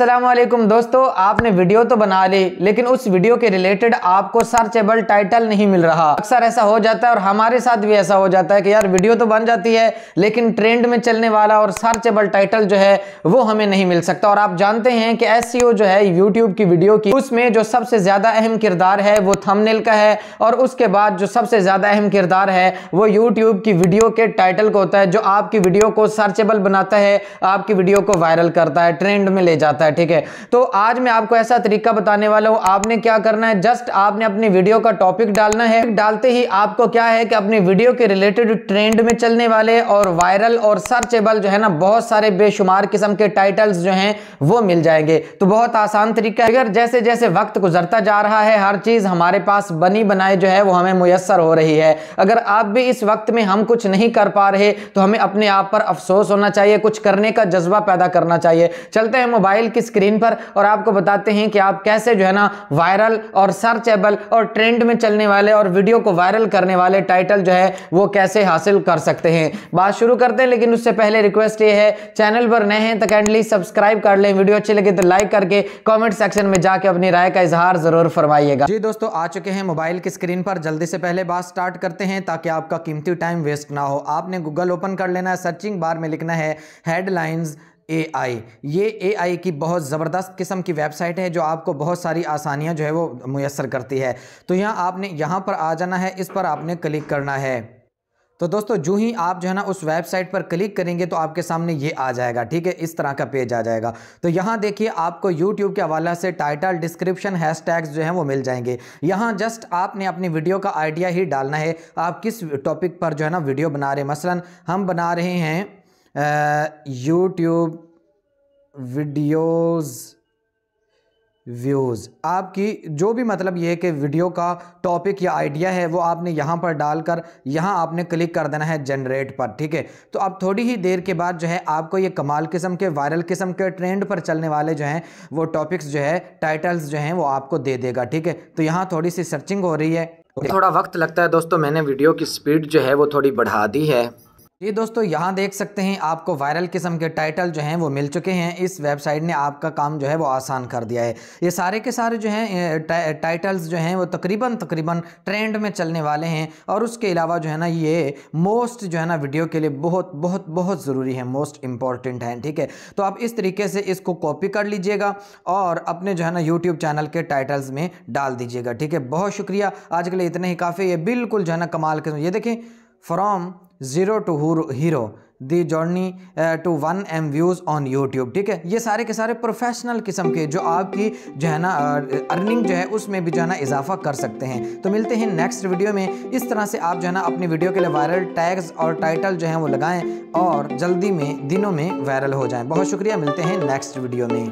असलम दोस्तों आपने वीडियो तो बना ली ले, लेकिन उस वीडियो के रिलेटेड आपको सर्चेबल टाइटल नहीं मिल रहा अक्सर ऐसा हो जाता है और हमारे साथ भी ऐसा हो जाता है कि यार वीडियो तो बन जाती है लेकिन ट्रेंड में चलने वाला और सर्चेबल टाइटल जो है वो हमें नहीं मिल सकता और आप जानते हैं कि एस e जो है यूट्यूब की वीडियो की उसमें जो सबसे ज़्यादा अहम किरदार है वो थमनेल का है और उसके बाद जो सबसे ज़्यादा अहम किरदार है वो यूट्यूब की वीडियो के टाइटल को होता है जो आपकी वीडियो को सर्चेबल बनाता है आपकी वीडियो को वायरल करता है ट्रेंड में ले जाता है है ठीक है तो आज मैं आपको ऐसा तरीका बताने वाला हूँ आपने क्या करना है जस्ट आपने अपनी वीडियो का टॉपिक डालना है डालते ही आपको क्या है कि अपनी वीडियो के रिलेटेड ट्रेंड में चलने वाले और वायरल और सर्चेबल जो है ना बहुत सारे बेशुमार किस्म के टाइटल्स जो हैं वो मिल जाएंगे तो बहुत आसान तरीका है अगर जैसे जैसे वक्त गुजरता जा रहा है हर चीज़ हमारे पास बनी बनाए जो है वो हमें मुयसर हो रही है अगर आप भी इस वक्त में हम कुछ नहीं कर पा रहे तो हमें अपने आप पर अफसोस होना चाहिए कुछ करने का जज्बा पैदा करना चाहिए चलते हैं मोबाइल की आपकी स्क्रीन पर और आपको बताते हैं कि आप कैसे जो है ना वायरल और सर्चेबल और ट्रेंड में चलने वाले और वीडियो को वायरल करने वाले टाइटल जो है वो कैसे हासिल कर सकते हैं बात शुरू करते हैं लेकिन उससे पहले रिक्वेस्ट ये है चैनल पर नए हैं तो कैंडली सब्सक्राइब कर लें वीडियो अच्छी लगे तो लाइक करके कॉमेंट सेक्शन में जाके अपनी राय का इजहार जरूर फरमाइएगा जी दोस्तों आ चुके हैं मोबाइल की स्क्रीन पर जल्दी से पहले बात स्टार्ट करते हैं ताकि आपका कीमती टाइम वेस्ट ना हो आपने गूगल ओपन कर लेना है सर्चिंग बार में लिखना है हेडलाइंस एआई ये एआई की बहुत ज़बरदस्त किस्म की वेबसाइट है जो आपको बहुत सारी आसानियाँ जो है वो मैसर करती है तो यहाँ आपने यहाँ पर आ जाना है इस पर आपने क्लिक करना है तो दोस्तों जो ही आप जो है ना उस वेबसाइट पर क्लिक करेंगे तो आपके सामने ये आ जाएगा ठीक है इस तरह का पेज आ जाएगा तो यहाँ देखिए आपको यूट्यूब के हवाला से टाइटल डिस्क्रिप्शन हैशटैग्स जो हैं वो मिल जाएंगे यहाँ जस्ट आपने अपनी वीडियो का आइडिया ही डालना है आप किस टॉपिक पर जो है ना वीडियो बना रहे हैं मसला हम बना रहे हैं यूट्यूब वीडियोज़ व्यूज़ आपकी जो भी मतलब ये है कि वीडियो का टॉपिक या आइडिया है वो आपने यहाँ पर डालकर यहाँ आपने क्लिक कर देना है जनरेट पर ठीक है तो अब थोड़ी ही देर के बाद जो है आपको ये कमाल किस्म के वायरल किस्म के ट्रेंड पर चलने वाले जो हैं वो टॉपिक्स जो है टाइटल्स जो हैं वो आपको दे देगा ठीक है तो यहाँ थोड़ी सी सर्चिंग हो रही है थोड़ा वक्त लगता है दोस्तों मैंने वीडियो की स्पीड जो है वो थोड़ी बढ़ा दी है ये दोस्तों यहाँ देख सकते हैं आपको वायरल किस्म के टाइटल जो हैं वो मिल चुके हैं इस वेबसाइट ने आपका काम जो है वो आसान कर दिया है ये सारे के सारे जो हैं टा, टाइटल्स जो हैं वो तकरीबन तकरीबन ट्रेंड में चलने वाले हैं और उसके अलावा जो है ना ये मोस्ट जो है ना वीडियो के लिए बहुत बहुत बहुत ज़रूरी है मोस्ट इम्पॉर्टेंट है ठीक है तो आप इस तरीके से इसको कॉपी कर लीजिएगा और अपने जो है ना यूट्यूब चैनल के टाइटल्स में डाल दीजिएगा ठीक है बहुत शुक्रिया आज के लिए इतना ही काफ़ी ये बिल्कुल जो है ना कमाल के ये देखें from zero to hero the journey to one M views on YouTube ठीक है ये सारे के सारे प्रोफेशनल किस्म के जो आपकी जो है ना अर्निंग जो है उसमें भी जो है ना इजाफा कर सकते हैं तो मिलते हैं नेक्स्ट वीडियो में इस तरह से आप जो है ना अपनी वीडियो के लिए वायरल टैग्स और टाइटल जो है वो लगाएं और जल्दी में दिनों में वायरल हो जाएं बहुत शुक्रिया मिलते हैं नेक्स्ट वीडियो में